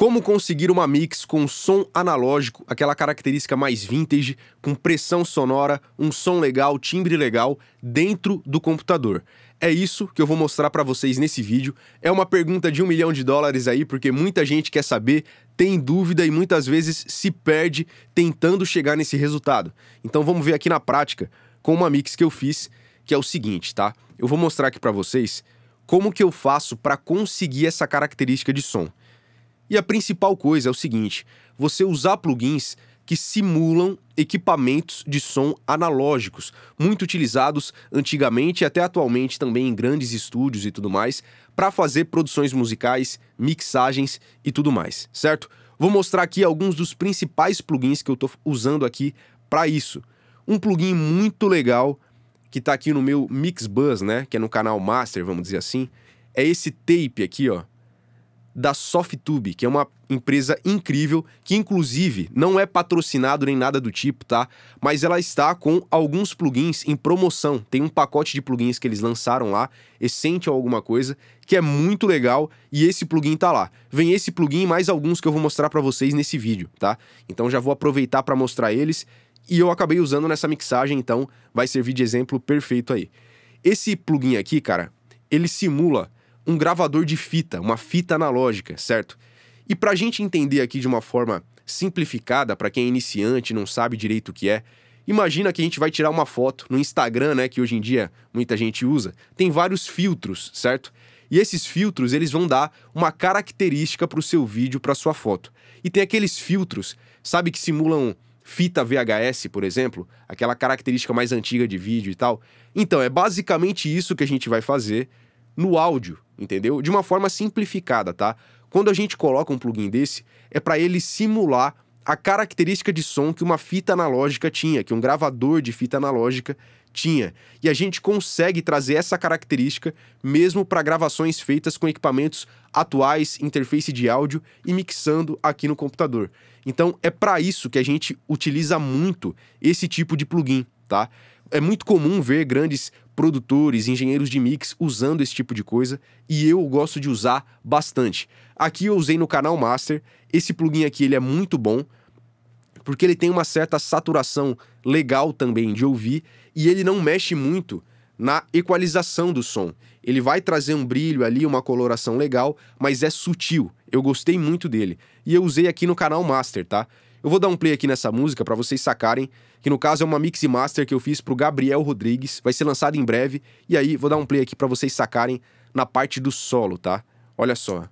Como conseguir uma mix com som analógico, aquela característica mais vintage, com pressão sonora, um som legal, timbre legal, dentro do computador? É isso que eu vou mostrar para vocês nesse vídeo. É uma pergunta de um milhão de dólares aí, porque muita gente quer saber, tem dúvida e muitas vezes se perde tentando chegar nesse resultado. Então vamos ver aqui na prática com uma mix que eu fiz, que é o seguinte, tá? Eu vou mostrar aqui para vocês como que eu faço para conseguir essa característica de som. E a principal coisa é o seguinte: você usar plugins que simulam equipamentos de som analógicos, muito utilizados antigamente e até atualmente também em grandes estúdios e tudo mais, para fazer produções musicais, mixagens e tudo mais, certo? Vou mostrar aqui alguns dos principais plugins que eu estou usando aqui para isso. Um plugin muito legal que está aqui no meu Mix Buzz, né, que é no canal Master, vamos dizer assim, é esse tape aqui, ó da Softube, que é uma empresa incrível, que inclusive não é patrocinado nem nada do tipo, tá? Mas ela está com alguns plugins em promoção. Tem um pacote de plugins que eles lançaram lá, essente ou alguma coisa, que é muito legal e esse plugin tá lá. Vem esse plugin e mais alguns que eu vou mostrar para vocês nesse vídeo, tá? Então já vou aproveitar para mostrar eles e eu acabei usando nessa mixagem, então vai servir de exemplo perfeito aí. Esse plugin aqui, cara, ele simula um gravador de fita, uma fita analógica, certo? E para a gente entender aqui de uma forma simplificada, para quem é iniciante não sabe direito o que é, imagina que a gente vai tirar uma foto no Instagram, né, que hoje em dia muita gente usa, tem vários filtros, certo? E esses filtros, eles vão dar uma característica para o seu vídeo, para sua foto. E tem aqueles filtros, sabe, que simulam fita VHS, por exemplo, aquela característica mais antiga de vídeo e tal. Então, é basicamente isso que a gente vai fazer no áudio, entendeu? De uma forma simplificada, tá? Quando a gente coloca um plugin desse, é para ele simular a característica de som que uma fita analógica tinha, que um gravador de fita analógica tinha. E a gente consegue trazer essa característica mesmo para gravações feitas com equipamentos atuais, interface de áudio e mixando aqui no computador. Então é para isso que a gente utiliza muito esse tipo de plugin, tá? É muito comum ver grandes produtores, engenheiros de mix usando esse tipo de coisa e eu gosto de usar bastante. Aqui eu usei no canal Master, esse plugin aqui ele é muito bom porque ele tem uma certa saturação legal também de ouvir e ele não mexe muito na equalização do som. Ele vai trazer um brilho ali, uma coloração legal, mas é sutil. Eu gostei muito dele. E eu usei aqui no canal Master, tá? Eu vou dar um play aqui nessa música para vocês sacarem, que no caso é uma mix e master que eu fiz pro Gabriel Rodrigues, vai ser lançado em breve, e aí vou dar um play aqui para vocês sacarem na parte do solo, tá? Olha só.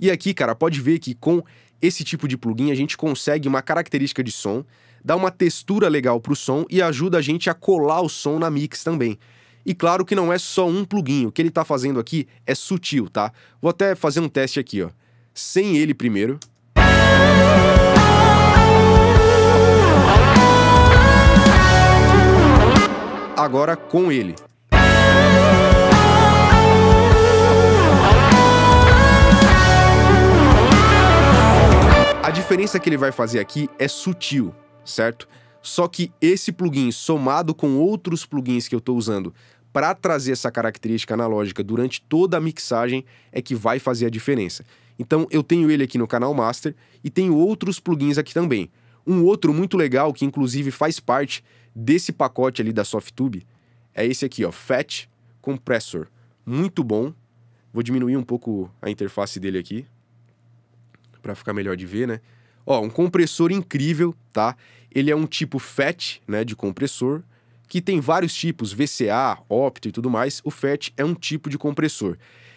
E aqui, cara, pode ver que com esse tipo de plugin a gente consegue uma característica de som dá uma textura legal para o som e ajuda a gente a colar o som na mix também. E claro que não é só um plugin, o que ele está fazendo aqui é sutil, tá? Vou até fazer um teste aqui, ó. Sem ele primeiro. Agora com ele. A diferença que ele vai fazer aqui é sutil, certo? Só que esse plugin, somado com outros plugins que eu estou usando para trazer essa característica analógica durante toda a mixagem, é que vai fazer a diferença. Então eu tenho ele aqui no canal Master e tenho outros plugins aqui também. Um outro muito legal, que inclusive faz parte desse pacote ali da Softube, é esse aqui, ó, Fat Compressor. Muito bom. Vou diminuir um pouco a interface dele aqui, para ficar melhor de ver, né? Ó, um compressor incrível, tá? Ele é um tipo FET, né, de compressor, que tem vários tipos, VCA, opto e tudo mais. O FET é um tipo de compressor.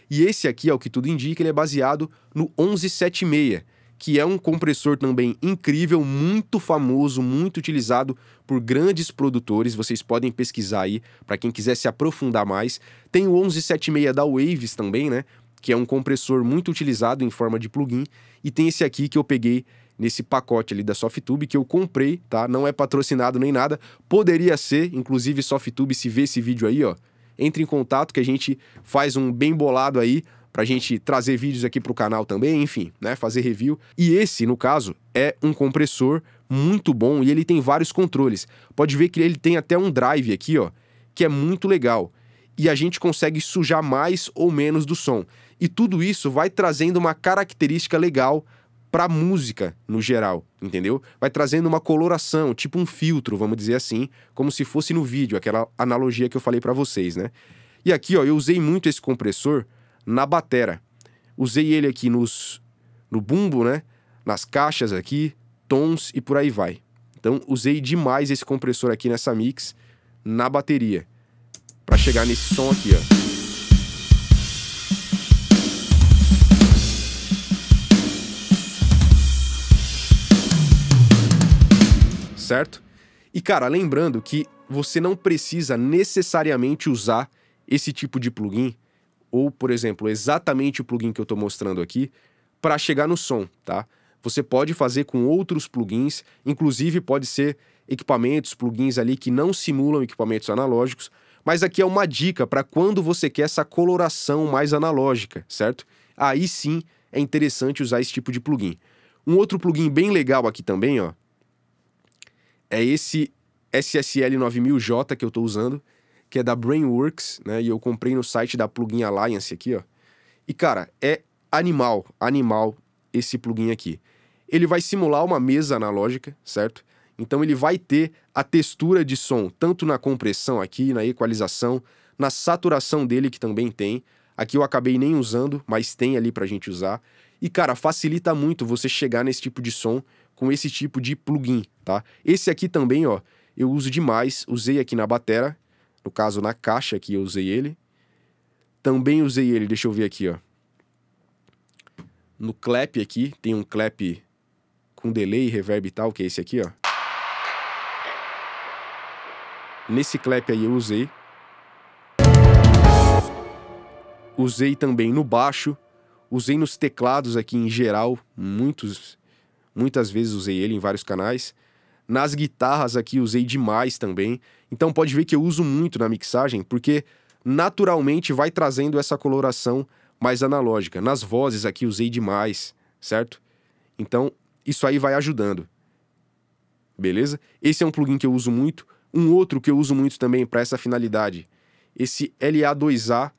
E esse aqui, ao que tudo indica, ele é baseado no 1176, que é um compressor também incrível, muito famoso, muito utilizado por grandes produtores. Vocês podem pesquisar aí para quem quiser se aprofundar mais. Tem o 1176 da Waves também, né? que é um compressor muito utilizado em forma de plugin, e tem esse aqui que eu peguei nesse pacote ali da SoftTube que eu comprei, tá? Não é patrocinado nem nada. Poderia ser, inclusive SoftTube, se vê esse vídeo aí, ó, entre em contato que a gente faz um bem bolado aí pra gente trazer vídeos aqui pro canal também, enfim, né, fazer review. E esse, no caso, é um compressor muito bom e ele tem vários controles. Pode ver que ele tem até um drive aqui, ó, que é muito legal. E a gente consegue sujar mais ou menos do som. E tudo isso vai trazendo uma característica legal para música no geral, entendeu? Vai trazendo uma coloração, tipo um filtro, vamos dizer assim, como se fosse no vídeo, aquela analogia que eu falei para vocês, né? E aqui, ó, eu usei muito esse compressor na batera. Usei ele aqui nos no bumbo, né? Nas caixas aqui, tons e por aí vai. Então, usei demais esse compressor aqui nessa mix na bateria para chegar nesse som aqui, ó. certo? E cara, lembrando que você não precisa necessariamente usar esse tipo de plugin ou, por exemplo, exatamente o plugin que eu estou mostrando aqui para chegar no som, tá? Você pode fazer com outros plugins, inclusive pode ser equipamentos, plugins ali que não simulam equipamentos analógicos, mas aqui é uma dica para quando você quer essa coloração mais analógica, certo? Aí sim é interessante usar esse tipo de plugin. Um outro plugin bem legal aqui também, ó, é esse SSL 9000J que eu estou usando, que é da Brainworks, né? E eu comprei no site da Plugin Alliance aqui, ó. E cara, é animal, animal esse plugin aqui. Ele vai simular uma mesa analógica, certo? Então ele vai ter a textura de som, tanto na compressão aqui, na equalização, na saturação dele que também tem. Aqui eu acabei nem usando, mas tem ali pra gente usar. E cara, facilita muito você chegar nesse tipo de som com esse tipo de plugin, tá? Esse aqui também, ó, eu uso demais, usei aqui na batera, no caso na caixa que eu usei ele. Também usei ele, deixa eu ver aqui, ó. No clap aqui, tem um clap com delay, reverb e tal, que é esse aqui, ó. Nesse clap aí eu usei. Usei também no baixo, usei nos teclados aqui em geral, muitos muitas vezes usei ele em vários canais. Nas guitarras aqui usei demais também. Então pode ver que eu uso muito na mixagem, porque naturalmente vai trazendo essa coloração mais analógica. Nas vozes aqui usei demais, certo? Então isso aí vai ajudando. Beleza? Esse é um plugin que eu uso muito. Um outro que eu uso muito também para essa finalidade, esse LA2A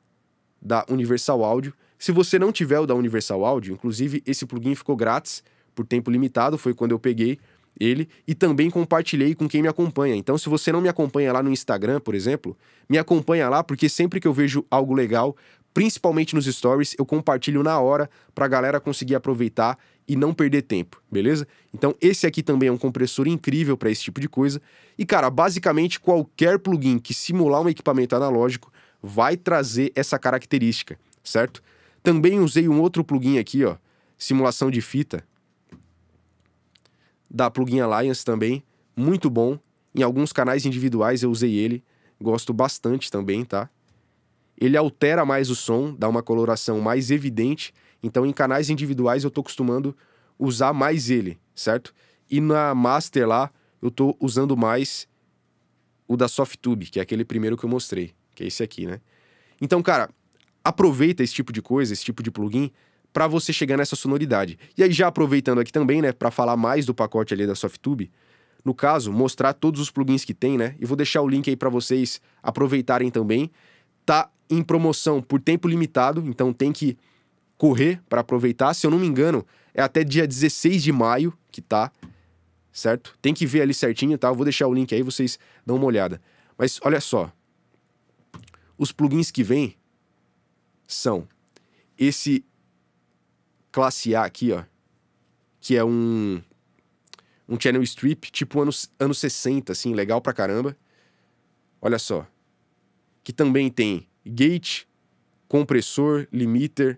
da Universal Audio. Se você não tiver o da Universal Audio, inclusive esse plugin ficou grátis por tempo limitado, foi quando eu peguei ele e também compartilhei com quem me acompanha. Então, se você não me acompanha lá no Instagram, por exemplo, me acompanha lá porque sempre que eu vejo algo legal, principalmente nos stories, eu compartilho na hora para a galera conseguir aproveitar e não perder tempo, beleza? Então, esse aqui também é um compressor incrível para esse tipo de coisa. E cara, basicamente qualquer plugin que simular um equipamento analógico vai trazer essa característica, certo? Também usei um outro plugin aqui, ó, simulação de fita, da Plugin Alliance também, muito bom. Em alguns canais individuais eu usei ele, gosto bastante também, tá? Ele altera mais o som, dá uma coloração mais evidente, então em canais individuais eu tô costumando usar mais ele, certo? E na master lá eu tô usando mais o da Softube, que é aquele primeiro que eu mostrei, que é esse aqui, né? Então, cara, aproveita esse tipo de coisa, esse tipo de plugin, para você chegar nessa sonoridade. E aí já aproveitando aqui também, né, para falar mais do pacote ali da Softube, no caso, mostrar todos os plugins que tem, né? E vou deixar o link aí para vocês aproveitarem também. Tá em promoção por tempo limitado, então tem que correr para aproveitar. Se eu não me engano, é até dia 16 de maio que tá, certo? Tem que ver ali certinho, tá? Eu vou deixar o link aí, vocês dão uma olhada. Mas olha só. Os plugins que vêm são esse classe A aqui, ó, que é um um channel strip, tipo anos anos 60 assim, legal pra caramba. Olha só. Que também tem gate, compressor, limiter,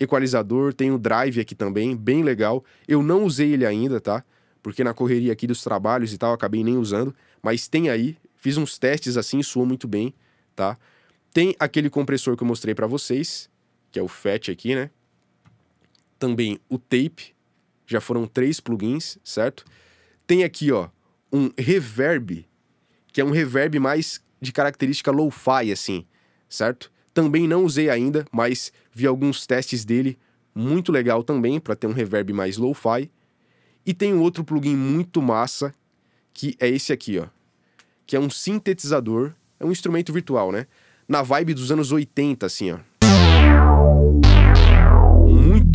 equalizador, tem o drive aqui também, bem legal. Eu não usei ele ainda, tá? Porque na correria aqui dos trabalhos e tal, acabei nem usando, mas tem aí, fiz uns testes assim, soou muito bem, tá? Tem aquele compressor que eu mostrei para vocês, que é o FET aqui, né? também o tape, já foram três plugins, certo? Tem aqui, ó, um reverb, que é um reverb mais de característica low-fi, assim, certo? Também não usei ainda, mas vi alguns testes dele, muito legal também, para ter um reverb mais low-fi. E tem um outro plugin muito massa, que é esse aqui, ó, que é um sintetizador, é um instrumento virtual, né? Na vibe dos anos 80, assim, ó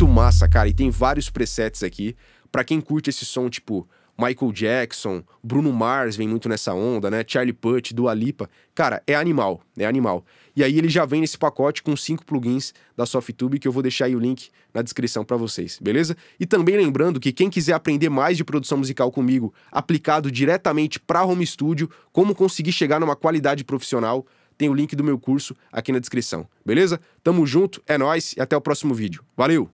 muito massa, cara, e tem vários presets aqui. para quem curte esse som, tipo, Michael Jackson, Bruno Mars vem muito nessa onda, né? Charlie Putt, Dua Lipa. Cara, é animal, é animal. E aí ele já vem nesse pacote com cinco plugins da Softube que eu vou deixar aí o link na descrição para vocês, beleza? E também lembrando que quem quiser aprender mais de produção musical comigo, aplicado diretamente para home studio, como conseguir chegar numa qualidade profissional, tem o link do meu curso aqui na descrição, beleza? Tamo junto, é nós e até o próximo vídeo. Valeu.